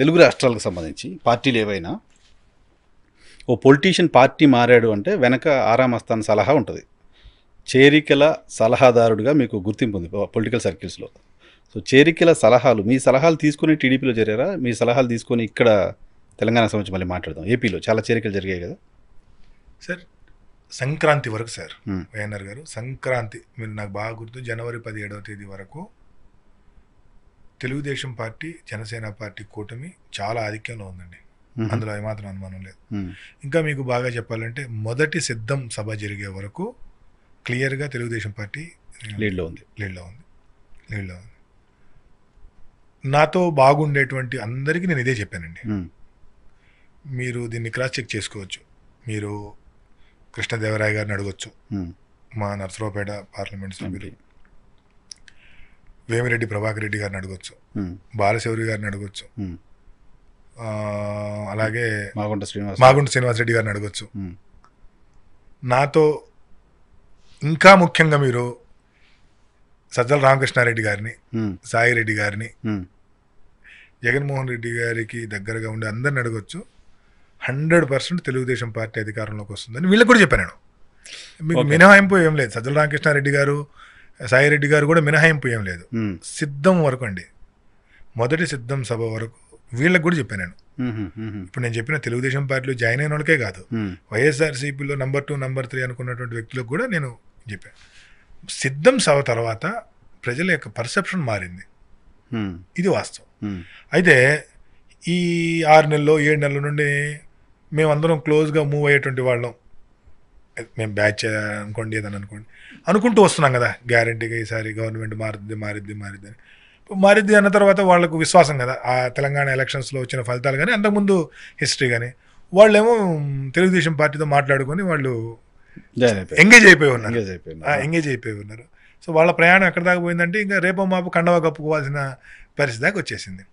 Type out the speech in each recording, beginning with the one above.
తెలుగు రాష్ట్రాలకు సంబంధించి పార్టీలు ఏవైనా ఓ పొలిటీషియన్ పార్టీ మారాడు అంటే వెనక ఆరామస్తాన్ సలహా ఉంటుంది చేరికల సలహాదారుడిగా మీకు గుర్తింపు ఉంది పొలిటికల్ సర్కిల్స్లో సో చేరికల సలహాలు మీ సలహాలు తీసుకొని టీడీపీలో చేరారా మీ సలహాలు తీసుకొని ఇక్కడ తెలంగాణ సంబంధించి మళ్ళీ మాట్లాడదాం ఏపీలో చాలా చేరికలు జరిగాయి కదా సార్ సంక్రాంతి వరకు సార్ వేనర్ గారు సంక్రాంతి మీరు నాకు బాగా గుర్తు జనవరి పదిహేడవ తేదీ వరకు తెలుగుదేశం పార్టీ జనసేన పార్టీ కూటమి చాలా ఆధిక్యంలో ఉందండి అందులో ఏమాత్రం అనుమానం లేదు ఇంకా మీకు బాగా చెప్పాలంటే మొదటి సిద్ధం సభ జరిగే వరకు క్లియర్గా తెలుగుదేశం పార్టీ లీడ్లో ఉంది లీడ్లో ఉంది లీడ్లో ఉంది నాతో బాగుండేటువంటి అందరికీ నేను ఇదే చెప్పానండి మీరు దీన్ని క్రాస్ చెక్ చేసుకోవచ్చు మీరు కృష్ణదేవరాయ గారిని అడగొచ్చు మా నర్సరావుపేట పార్లమెంట్ సభ్యులు వేమిరెడ్డి ప్రభాకర్ రెడ్డి గారిని అడగొచ్చు hmm. బాలశౌరి గారిని అడగొచ్చు hmm. అలాగే మాగుంట శ్రీనివాస్ మాగుంట శ్రీనివాసరెడ్డి గారిని అడగొచ్చు hmm. నాతో ఇంకా ముఖ్యంగా మీరు సజ్జల రామకృష్ణారెడ్డి గారిని సాయిరెడ్డి గారిని జగన్మోహన్ రెడ్డి గారికి దగ్గరగా ఉండే అందరిని అడగొచ్చు హండ్రెడ్ పర్సెంట్ తెలుగుదేశం పార్టీ అధికారంలోకి వస్తుందని వీళ్ళకి కూడా చెప్పాను మీకు మినహాయింపు ఏం లేదు సజ్జల రామకృష్ణారెడ్డి గారు సాయిరెడ్డి గారు కూడా మినహాయింపు ఏం లేదు సిద్ధం వరకు అండి మొదటి సిద్ధం సభ వరకు వీళ్ళకి కూడా చెప్పాను నేను ఇప్పుడు నేను చెప్పిన తెలుగుదేశం పార్టీలో జాయిన్ అయిన వాళ్ళకే కాదు వైఎస్ఆర్సీపీలో నంబర్ టూ నంబర్ త్రీ అనుకున్నటువంటి వ్యక్తులకు కూడా నేను చెప్పాను సిద్ధం సభ తర్వాత ప్రజల యొక్క పర్సెప్షన్ మారింది ఇది వాస్తవం అయితే ఈ ఆరు నెలలో ఏడు నెలల నుండి మేమందరం క్లోజ్గా మూవ్ అయ్యేటువంటి వాళ్ళం మేము బ్యాచ్ అనుకోండి ఏదని అనుకోండి అనుకుంటూ వస్తున్నాం కదా గ్యారంటీగా ఈసారి గవర్నమెంట్ మారుద్ది మారిద్ది మారిద్ది అని మారిద్ది అన్న తర్వాత వాళ్ళకు విశ్వాసం కదా ఆ తెలంగాణ ఎలక్షన్స్లో వచ్చిన ఫలితాలు కానీ అంతకుముందు హిస్టరీ కానీ వాళ్ళేమో తెలుగుదేశం పార్టీతో మాట్లాడుకొని వాళ్ళు ఎంగేజ్ అయిపోయి ఉన్నారు ఎంగేజ్ అయిపోయి ఉన్నారు సో వాళ్ళ ప్రయాణం ఎక్కడ దాకా పోయిందంటే ఇంకా రేపో మాపు కండవ కప్పుకోవాల్సిన పరిస్థితి దాకా వచ్చేసింది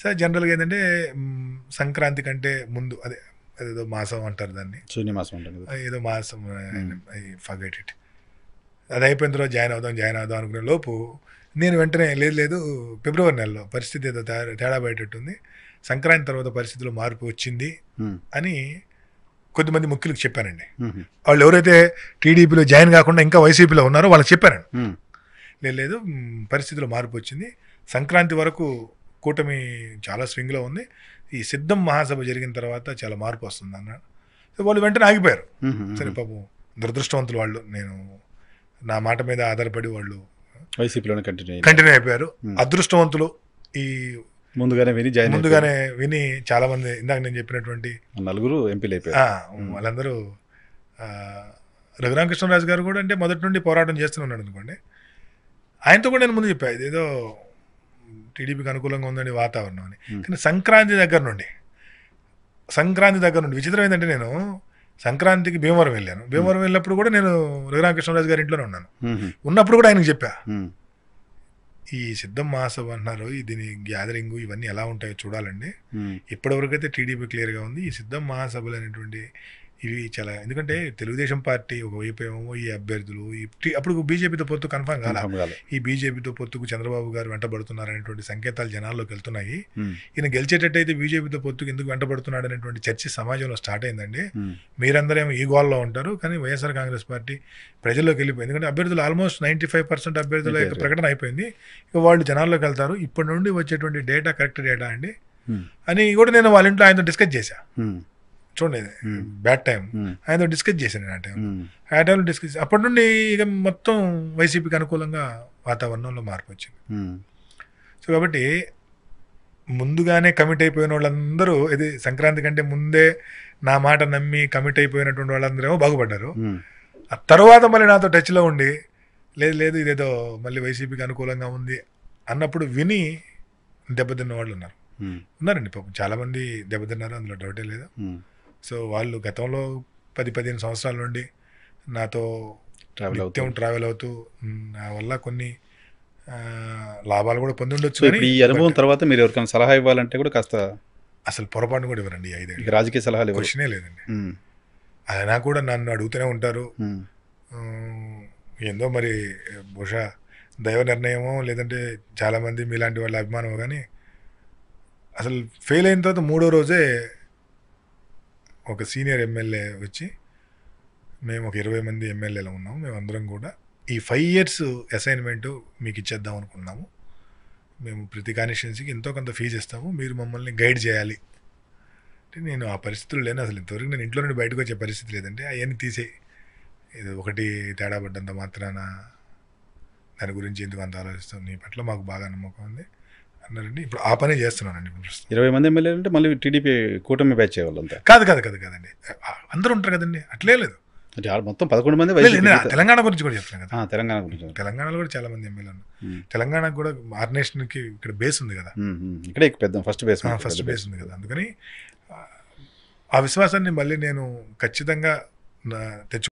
సో జనరల్గా ఏంటంటే సంక్రాంతి కంటే ముందు అదే అదేదో మాసం అంటారు దాన్ని శూన్య మాసం అంటారు ఏదో మాసం hmm. ఫగెట్ ఇట్ అది అయిపోయిన తర్వాత జాయిన్ అవుదాం జాయిన్ అవుదాం అనుకునే లోపు నేను వెంటనే లేదు లేదు ఫిబ్రవరి నెలలో పరిస్థితి ఏదో తేడా పడేటట్టుంది సంక్రాంతి తర్వాత పరిస్థితిలో మార్పు వచ్చింది hmm. అని కొద్దిమంది ముఖ్యులకు చెప్పానండి hmm. వాళ్ళు ఎవరైతే టీడీపీలో జాయిన్ కాకుండా ఇంకా వైసీపీలో ఉన్నారో వాళ్ళకి చెప్పానండి లేదు పరిస్థితిలో మార్పు వచ్చింది సంక్రాంతి వరకు కూటమి చాలా స్వింగ్లో ఉంది ఈ సిద్ధం మహాసభ జరిగిన తర్వాత చాలా మార్పు వస్తుంది అన్నాడు వాళ్ళు వెంటనే ఆగిపోయారు సరే పాపం దురదృష్టవంతులు వాళ్ళు నేను నా మాట మీద ఆధారపడి వాళ్ళు వైసీపీలోనే కంటిన్యూ కంటిన్యూ అయిపోయారు అదృష్టవంతులు ఈ ముందుగానే విని జాయిన్ ముందుగానే విని చాలా మంది ఇందాక నేను చెప్పినటువంటి నలుగురు ఎంపీలు అయిపోయారు వాళ్ళందరూ రఘురామకృష్ణరాజు గారు కూడా అంటే మొదటి నుండి పోరాటం చేస్తూనే ఉన్నాడు అనుకోండి ఆయనతో కూడా నేను ముందు చెప్పాను ఏదో టీడీపీకి అనుకూలంగా ఉందండి వాతావరణం అని కానీ సంక్రాంతి దగ్గర నుండి సంక్రాంతి దగ్గర నుండి విచిత్రం ఏంటంటే నేను సంక్రాంతికి భీమవరం వెళ్ళాను భీమవరం వెళ్ళినప్పుడు కూడా నేను రఘురామకృష్ణరాజు గారి ఇంట్లోనే ఉన్నాను ఉన్నప్పుడు కూడా ఆయనకు చెప్పా ఈ సిద్ధం మహాసభ అంటున్నారు దీని గ్యాదరింగ్ ఇవన్నీ ఎలా ఉంటాయో చూడాలండి ఇప్పటివరకు అయితే టీడీపీ క్లియర్గా ఉంది ఈ సిద్ధం మహాసభలు అనేటువంటి ఇవి చాలా ఎందుకంటే తెలుగుదేశం పార్టీ ఒకవైపు ఏమో ఈ అభ్యర్థులు అప్పుడు బీజేపీతో పొత్తు కన్ఫర్మ్ కాల ఈ బీజేపీతో పొత్తుకు చంద్రబాబు గారు వెంటబడుతున్నారనేటువంటి సంకేతాలు జనాల్లోకి వెళ్తున్నాయి hmm. ఈయన గెలిచేటట్టయితే బీజేపీతో పొత్తుకు ఎందుకు వెంటబడుతున్నాడు అనేటువంటి చర్చ సమాజంలో స్టార్ట్ అయిందండి hmm. మీరందరేమో ఈ గోల్లో ఉంటారు కానీ వైఎస్ఆర్ కాంగ్రెస్ పార్టీ ప్రజల్లోకి వెళ్ళిపోయింది ఎందుకంటే అభ్యర్థులు ఆల్మోస్ట్ నైంటీ ఫైవ్ పర్సెంట్ అభ్యర్థుల యొక్క ప్రకటన అయిపోయింది ఇక వాళ్ళు జనాల్లోకి వెళ్తారు ఇప్పటి నుండి వచ్చేటువంటి డేటా కరెక్ట్ డేటా అండి hmm. అని కూడా నేను వాళ్ళ ఇంట్లో ఆయనతో డిస్కస్ చేశాను చూడండి బ్యాడ్ టైం ఆయనతో డిస్కస్ చేశాను ఆ టైం hmm. ఆ టైంలో డిస్కస్ అప్పటి నుండి ఇక మొత్తం వైసీపీకి అనుకూలంగా వాతావరణంలో మార్పు వచ్చింది hmm. సో కాబట్టి ముందుగానే కమిట్ అయిపోయిన వాళ్ళందరూ ఇది సంక్రాంతి కంటే ముందే నా మాట నమ్మి కమిట్ అయిపోయినటువంటి ఏమో బాగుపడ్డారు hmm. ఆ తర్వాత మళ్ళీ నాతో టచ్లో ఉండి లేదు లేదు ఇదేదో మళ్ళీ వైసీపీకి అనుకూలంగా ఉంది అన్నప్పుడు విని దెబ్బతిన్న వాళ్ళు ఉన్నారు ఉన్నారండి పాపం చాలామంది దెబ్బతిన్నారు అందులో డౌటే లేదు సో వాళ్ళు గతంలో పది పదిహేను సంవత్సరాల నుండి నాతో ట్రావెల్ అవుతాం ట్రావెల్ అవుతూ నా వల్ల కొన్ని లాభాలు కూడా ఉండొచ్చు ఈ అనుభవం తర్వాత మీరు ఎవరికైనా సలహా ఇవ్వాలంటే కూడా కాస్త అసలు పొరపాటు కూడా ఇవ్వరండి ఐదేళ్ళు రాజకీయ సలహాలు క్వశ్చనే లేదండి అయినా కూడా నన్ను అడుగుతూనే ఉంటారు ఏందో మరి బహుశా దైవ నిర్ణయమో లేదంటే చాలామంది మీలాంటి వాళ్ళ అభిమానమో కానీ అసలు ఫెయిల్ అయిన తర్వాత మూడో రోజే ఒక సీనియర్ ఎమ్మెల్యే వచ్చి మేము ఒక ఇరవై మంది ఎమ్మెల్యేలు ఉన్నాము మేమందరం కూడా ఈ ఫైవ్ ఇయర్స్ అసైన్మెంట్ మీకు ఇచ్చేద్దాం అనుకున్నాము మేము ప్రతి కాన్స్టిట్యున్సీకి ఎంతో కొంత ఫీజు ఇస్తాము మీరు మమ్మల్ని గైడ్ చేయాలి అంటే నేను ఆ పరిస్థితులు లేను అసలు ఇంతవరకు నేను ఇంట్లో నుండి బయటకు వచ్చే పరిస్థితి లేదంటే అవన్నీ తీసే ఇది ఒకటి తేడా పడ్డంత మాత్రాన దాని గురించి ఎందుకు అంత ఆలోచిస్తాం నీ పట్ల మాకు బాగా నమ్మకం ఉంది అన్నారండి ఇప్పుడు ఆ పనే చేస్తున్నానండి ఇరవై మంది ఎమ్మెల్యేలు అంటే మళ్ళీ టీడీపీ కూటమి బ్యాచ్ చేయాలంతా కాదు కాదు కాదు కాదండి అందరూ ఉంటారు కదండి అట్లే లేదు మొత్తం పదకొండు మంది తెలంగాణ గురించి కూడా చెప్తున్నాను కదా తెలంగాణ గురించి తెలంగాణలో కూడా చాలా మంది ఎమ్మెల్యేలు తెలంగాణకు కూడా ఆర్నేషన్కి ఇక్కడ బేస్ ఉంది కదా ఇక్కడే పెద్ద ఫస్ట్ బేస్ ఫస్ట్ బేస్ ఉంది కదా అందుకని ఆ విశ్వాసాన్ని మళ్ళీ నేను ఖచ్చితంగా తెచ్చుకో